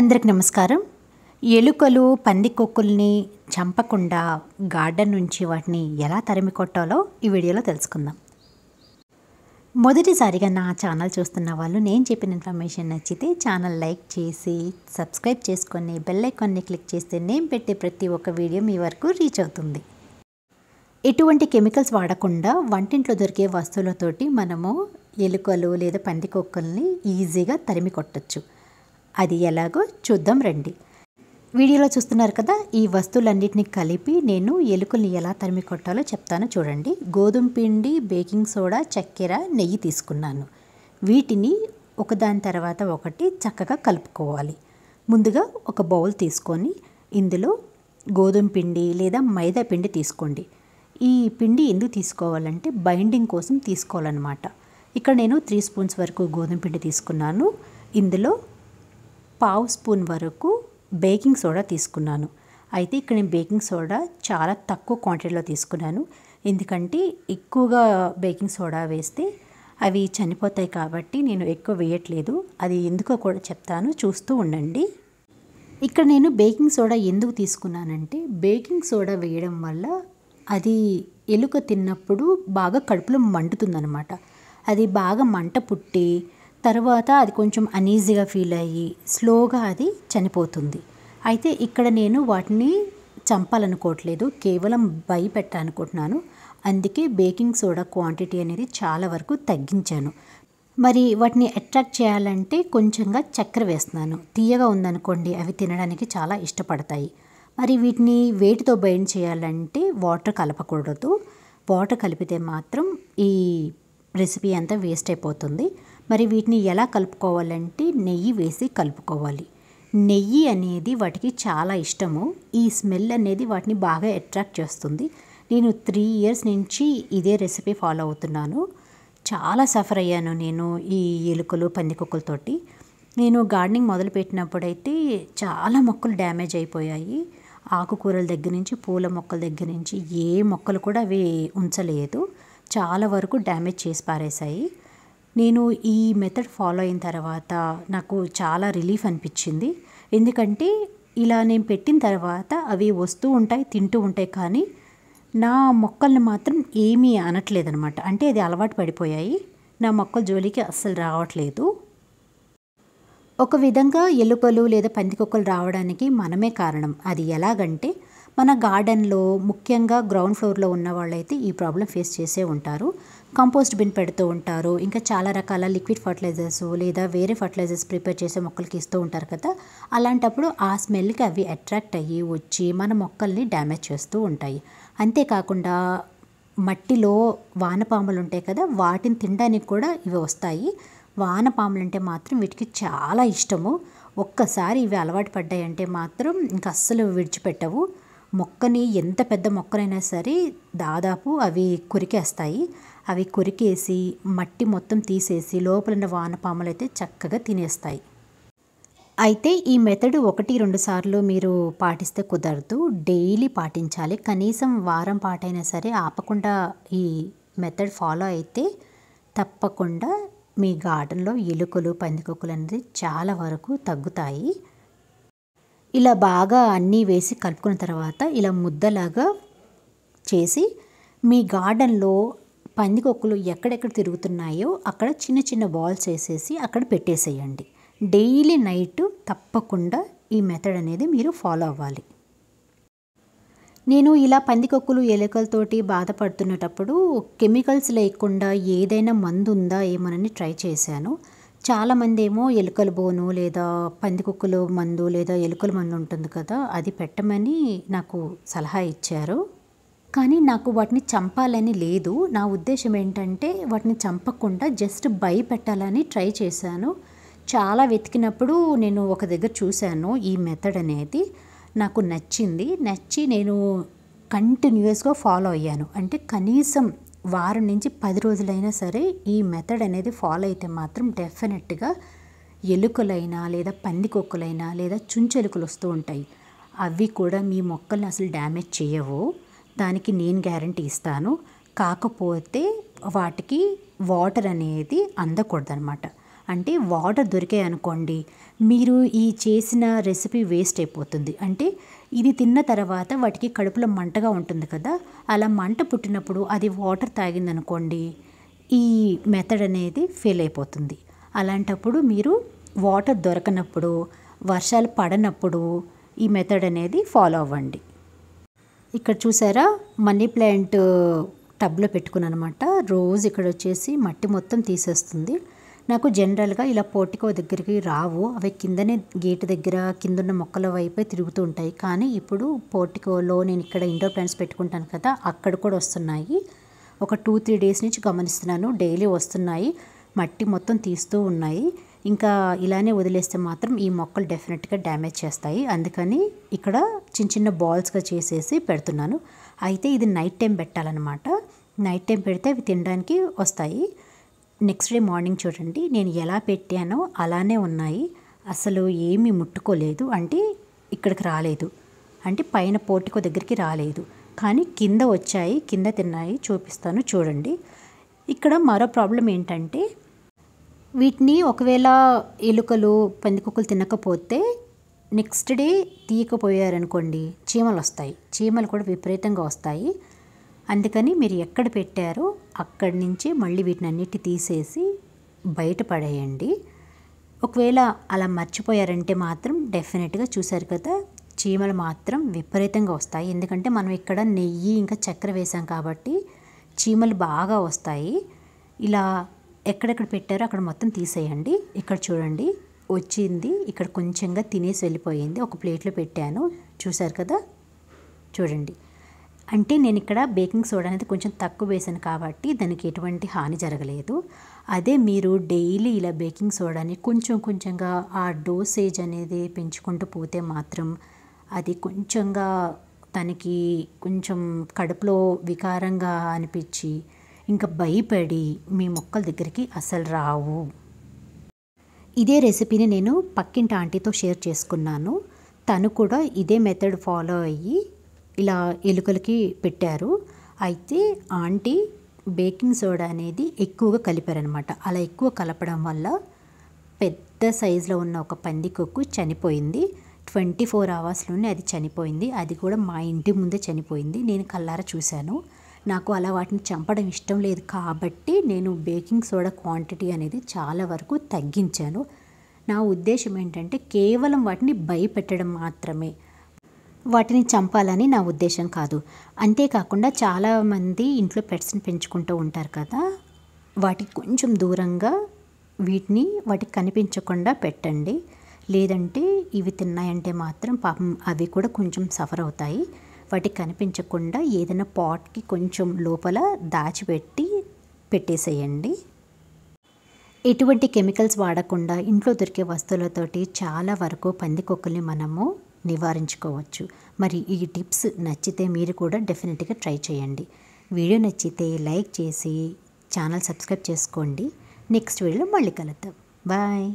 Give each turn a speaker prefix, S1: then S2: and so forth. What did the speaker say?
S1: అందరికి నమస్కారం ఎలుకలు పందికొక్కుల్ని చంపకుండా గార్డెన్ నుంచి వాటిని ఎలా తరిమి కొట్టాలో ఈ వీడియోలో తెలుసుకుందాం మొదటిసారిగా నా ఛానల్ చూస్తున్న వాళ్ళు నేను చెప్పిన ఇన్ఫర్మేషన్ నచ్చితే ఛానల్ లైక్ చేసి సబ్స్క్రైబ్ చేసుకొని బెల్లైకాన్ని క్లిక్ చేస్తే నేను పెట్టే ప్రతి ఒక్క వీడియో మీ వరకు రీచ్ అవుతుంది ఎటువంటి కెమికల్స్ వాడకుండా వంటింట్లో దొరికే వస్తువులతోటి మనము ఎలుకలు లేదా కొక్కల్ని ఈజీగా తరిమి కొట్టచ్చు అది ఎలాగో చూద్దాం రండి వీడియోలో చూస్తున్నారు కదా ఈ వస్తువులన్నింటినీ కలిపి నేను ఎలుకల్ని ఎలా తరిమి కొట్టాలో చెప్తాను చూడండి గోధుమ పిండి బేకింగ్ సోడా చక్కెర నెయ్యి తీసుకున్నాను వీటిని ఒకదాని తర్వాత ఒకటి చక్కగా కలుపుకోవాలి ముందుగా ఒక బౌల్ తీసుకొని ఇందులో గోధుమ పిండి లేదా మైదా పిండి తీసుకోండి ఈ పిండి ఎందుకు తీసుకోవాలంటే బైండింగ్ కోసం తీసుకోవాలన్నమాట ఇక్కడ నేను త్రీ స్పూన్స్ వరకు గోధుమ పిండి తీసుకున్నాను ఇందులో పావు స్పూన్ వరకు బేకింగ్ సోడా తీసుకున్నాను అయితే ఇక్కడ నేను బేకింగ్ సోడా చాలా తక్కువ క్వాంటిటీలో తీసుకున్నాను ఎందుకంటే ఎక్కువగా బేకింగ్ సోడా వేస్తే అవి చనిపోతాయి కాబట్టి నేను ఎక్కువ వేయట్లేదు అది ఎందుకో కూడా చెప్తాను చూస్తూ ఉండండి ఇక్కడ నేను బేకింగ్ సోడా ఎందుకు తీసుకున్నానంటే బేకింగ్ సోడా వేయడం వల్ల అది ఎలుక తిన్నప్పుడు బాగా కడుపులో మండుతుందనమాట అది బాగా మంట పుట్టి తర్వాత అది కొంచెం అనీజీగా ఫీల్ అయ్యి స్లోగా అది చనిపోతుంది అయితే ఇక్కడ నేను వాటిని చంపాలనుకోవట్లేదు కేవలం భయపెట్టాలనుకుంటున్నాను అందుకే బేకింగ్ సోడా క్వాంటిటీ అనేది చాలా వరకు తగ్గించాను మరి వాటిని అట్రాక్ట్ చేయాలంటే కొంచెంగా చక్కెర వేస్తున్నాను తీయగా ఉందనుకోండి అవి తినడానికి చాలా ఇష్టపడతాయి మరి వీటిని వేటితో బైండ్ చేయాలంటే వాటర్ కలపకూడదు వాటర్ కలిపితే మాత్రం ఈ రెసిపీ అంతా వేస్ట్ అయిపోతుంది మరి వీటిని ఎలా కలుపుకోవాలంటే నెయ్యి వేసి కలుపుకోవాలి నెయ్యి అనేది వాటికి చాలా ఇష్టము ఈ స్మెల్ అనేది వాటిని బాగా అట్రాక్ట్ చేస్తుంది నేను త్రీ ఇయర్స్ నుంచి ఇదే రెసిపీ ఫాలో అవుతున్నాను చాలా సఫర్ అయ్యాను నేను ఈ ఎలుకలు పందికొక్కలతోటి నేను గార్డెనింగ్ మొదలుపెట్టినప్పుడైతే చాలా మొక్కలు డ్యామేజ్ అయిపోయాయి ఆకుకూరల దగ్గర నుంచి పూల మొక్కల దగ్గర నుంచి ఏ మొక్కలు కూడా అవి ఉంచలేదు చాలా వరకు డ్యామేజ్ చేసి పారేశాయి నేను ఈ మెథడ్ ఫాలో అయిన తర్వాత నాకు చాలా రిలీఫ్ అనిపించింది ఎందుకంటే ఇలా నేను పెట్టిన తర్వాత అవి వస్తూ ఉంటాయి తింటూ ఉంటాయి కానీ నా మొక్కల్ని మాత్రం ఏమీ అనట్లేదనమాట అంటే అది అలవాటు పడిపోయాయి నా మొక్కల జోలికి అస్సలు రావట్లేదు ఒక విధంగా ఎలుకలు లేదా పందికొక్కలు రావడానికి మనమే కారణం అది ఎలాగంటే మన గార్డెన్లో ముఖ్యంగా గ్రౌండ్ ఫ్లోర్లో ఉన్న వాళ్ళైతే ఈ ప్రాబ్లం ఫేస్ చేసే ఉంటారు కంపోస్ట్ బిన్ పెడుతూ ఉంటారు ఇంకా చాలా రకాల లిక్విడ్ ఫర్టిలైజర్స్ లేదా వేరే ఫర్టిలైజర్స్ ప్రిపేర్ చేసే మొక్కలకి ఇస్తూ ఉంటారు కదా అలాంటప్పుడు ఆ స్మెల్కి అవి అట్రాక్ట్ అయ్యి వచ్చి మన మొక్కల్ని డ్యామేజ్ చేస్తూ ఉంటాయి అంతేకాకుండా మట్టిలో వానపాములు ఉంటాయి కదా వాటిని తినడానికి కూడా ఇవి వస్తాయి వానపాములు అంటే మాత్రం వీటికి చాలా ఇష్టము ఒక్కసారి ఇవి అలవాటు పడ్డాయంటే మాత్రం ఇంక అస్సలు విడిచిపెట్టవు మొక్కని ఎంత పెద్ద మొక్కనైనా సరే దాదాపు అవి కురికేస్తాయి అవి కొరికేసి మట్టి మొత్తం తీసేసి లోపలున్న వానపాములు అయితే చక్కగా తినేస్తాయి అయితే ఈ మెథడ్ ఒకటి రెండు సార్లు మీరు పాటిస్తే కుదరదు డైలీ పాటించాలి కనీసం వారం పాటైనా సరే ఆపకుండా ఈ మెథడ్ ఫాలో అయితే తప్పకుండా మీ గార్డెన్లో ఎలుకలు పందికొక్కులు అనేది చాలా వరకు తగ్గుతాయి ఇలా బాగా అన్నీ వేసి కలుపుకున్న తర్వాత ఇలా ముద్దలాగా చేసి మీ గార్డెన్లో పందికొక్కులు ఎక్కడెక్కడ తిరుగుతున్నాయో అక్కడ చిన్న చిన్న బాల్స్ వేసేసి అక్కడ పెట్టేసేయండి డైలీ నైట్ తప్పకుండా ఈ మెథడ్ అనేది మీరు ఫాలో అవ్వాలి నేను ఇలా పందికొక్కులు ఎలుకలతోటి బాధపడుతున్నటప్పుడు కెమికల్స్ లేకుండా ఏదైనా మందు ఉందా ఏమోనని ట్రై చేశాను చాలామంది ఏమో ఎలుకల బోను లేదా పందికొక్కులు మందు లేదా ఎలుకల మందు ఉంటుంది కదా అది పెట్టమని నాకు సలహా ఇచ్చారు కానీ నాకు వాటిని చంపాలని లేదు నా ఉద్దేశం ఏంటంటే వాటిని చంపకుండా జస్ట్ భయపెట్టాలని ట్రై చేశాను చాలా వెతికినప్పుడు నేను ఒక దగ్గర చూశాను ఈ మెథడ్ అనేది నాకు నచ్చింది నచ్చి నేను కంటిన్యూస్గా ఫాలో అయ్యాను అంటే కనీసం వారం నుంచి పది రోజులైనా సరే ఈ మెథడ్ అనేది ఫాలో అయితే మాత్రం డెఫినెట్గా ఎలుకలైనా లేదా పందికొక్కులైనా లేదా చుంచెలుకలు వస్తూ ఉంటాయి అవి కూడా మీ మొక్కల్ని అసలు డ్యామేజ్ చేయవు దానికి నేను గ్యారంటీ ఇస్తాను కాకపోతే వాటికి వాటర్ అనేది అందకూడదనమాట అంటే వాటర్ దొరికాయి అనుకోండి మీరు ఈ చేసిన రెసిపీ వేస్ట్ అయిపోతుంది అంటే ఇది తిన్న తర్వాత వాటికి కడుపులో మంటగా ఉంటుంది కదా అలా మంట పుట్టినప్పుడు అది వాటర్ తాగిందనుకోండి ఈ మెథడ్ అనేది ఫెయిల్ అయిపోతుంది అలాంటప్పుడు మీరు వాటర్ దొరకనప్పుడు వర్షాలు పడనప్పుడు ఈ మెథడ్ అనేది ఫాలో అవ్వండి ఇక్కడ చూసారా మనీ ప్లాంట్ టబ్లో పెట్టుకున్నాను అనమాట రోజు ఇక్కడ వచ్చేసి మట్టి మొత్తం తీసేస్తుంది నాకు జనరల్గా ఇలా పోటికో దగ్గరికి రావు అవి కిందనే గేట్ దగ్గర కిందున్న మొక్కల వైపే తిరుగుతూ ఉంటాయి కానీ ఇప్పుడు పోటికోలో నేను ఇక్కడ ఇండోర్ ప్లాంట్స్ పెట్టుకుంటాను కదా అక్కడ కూడా వస్తున్నాయి ఒక టూ త్రీ డేస్ నుంచి గమనిస్తున్నాను డైలీ వస్తున్నాయి మట్టి మొత్తం తీస్తూ ఉన్నాయి ఇంకా ఇలానే వదిలేస్తే మాత్రం ఈ మొక్కలు డెఫినెట్గా డ్యామేజ్ చేస్తాయి అందుకని ఇక్కడ చిన్న చిన్న బాల్స్గా చేసేసి పెడుతున్నాను అయితే ఇది నైట్ టైం పెట్టాలన్నమాట నైట్ టైం పెడితే అవి తినడానికి వస్తాయి నెక్స్ట్ డే మార్నింగ్ చూడండి నేను ఎలా పెట్టానో అలానే ఉన్నాయి అసలు ఏమీ ముట్టుకోలేదు అంటే ఇక్కడికి రాలేదు అంటే పైన పోటికో దగ్గరికి రాలేదు కానీ కింద వచ్చాయి కింద తిన్నాయి చూపిస్తాను చూడండి ఇక్కడ మరో ప్రాబ్లం ఏంటంటే వీటిని ఒకవేళ ఎలుకలు పందికొక్కులు తినకపోతే నెక్స్ట్ డే తీయకపోయారనుకోండి చీమలు వస్తాయి చీమలు కూడా విపరీతంగా వస్తాయి అందుకని మీరు ఎక్కడ పెట్టారో అక్కడి నుంచి మళ్ళీ వీటిని అన్నిటి తీసేసి బయట పడేయండి ఒకవేళ అలా మర్చిపోయారంటే మాత్రం డెఫినెట్గా చూశారు కదా చీమలు మాత్రం విపరీతంగా వస్తాయి ఎందుకంటే మనం ఇక్కడ నెయ్యి ఇంకా చక్కెర వేసాం కాబట్టి చీమలు బాగా వస్తాయి ఇలా ఎక్కడెక్కడ పెట్టారో అక్కడ మొత్తం తీసేయండి ఇక్కడ చూడండి వచ్చింది ఇక్కడ కొంచెంగా తినేసి వెళ్ళిపోయింది ఒక ప్లేట్లో పెట్టాను చూశారు కదా చూడండి అంటే నేను ఇక్కడ బేకింగ్ సోడా అనేది కొంచెం తక్కువ వేసాను కాబట్టి దానికి ఎటువంటి హాని జరగలేదు అదే మీరు డైలీ ఇలా బేకింగ్ సోడాని కొంచెం కొంచెంగా ఆ డోసేజ్ అనేది పెంచుకుంటూ పోతే మాత్రం అది కొంచెంగా తనకి కొంచెం కడుపులో వికారంగా అనిపించి ఇంకా భయపడి మీ మొక్కల దగ్గరికి అసలు రావు ఇదే రెసిపీని నేను పక్కింటి ఆంటీతో షేర్ చేసుకున్నాను తను కూడా ఇదే మెథడ్ ఫాలో అయ్యి ఇలా ఎలుకలకి పెట్టారు అయితే ఆంటీ బేకింగ్ సోడా అనేది ఎక్కువగా కలిపారనమాట అలా ఎక్కువ కలపడం వల్ల పెద్ద సైజులో ఉన్న ఒక పందికొక్కు చనిపోయింది ట్వంటీ ఫోర్ అవర్స్లోనే అది చనిపోయింది అది కూడా మా ఇంటి ముందే చనిపోయింది నేను కల్లారా చూశాను నాకు అలా వాటిని చంపడం ఇష్టం లేదు కాబట్టి నేను బేకింగ్ సోడా క్వాంటిటీ అనేది చాలా వరకు తగ్గించాను నా ఉద్దేశం ఏంటంటే కేవలం వాటిని భయపెట్టడం మాత్రమే వాటిని చంపాలని నా ఉద్దేశం కాదు అంతేకాకుండా చాలామంది ఇంట్లో పెట్స్ని పెంచుకుంటూ ఉంటారు కదా వాటికి కొంచెం దూరంగా వీటిని వాటికి కనిపించకుండా పెట్టండి లేదంటే ఇవి తిన్నాయంటే మాత్రం పాపం అవి కూడా కొంచెం సఫర్ అవుతాయి వాటికి కనిపించకుండా ఏదైనా పాట్కి కొంచెం లోపల దాచిపెట్టి పెట్టేసేయండి ఎటువంటి కెమికల్స్ వాడకుండా ఇంట్లో దొరికే వస్తువులతోటి చాలా వరకు పందికొక్కుల్ని మనము నివారించుకోవచ్చు మరి ఈ టిప్స్ నచ్చితే మీరు కూడా డెఫినెట్గా ట్రై చేయండి వీడియో నచ్చితే లైక్ చేసి ఛానల్ సబ్స్క్రైబ్ చేసుకోండి నెక్స్ట్ వీడియోలో మళ్ళీ కలుద్దాం బాయ్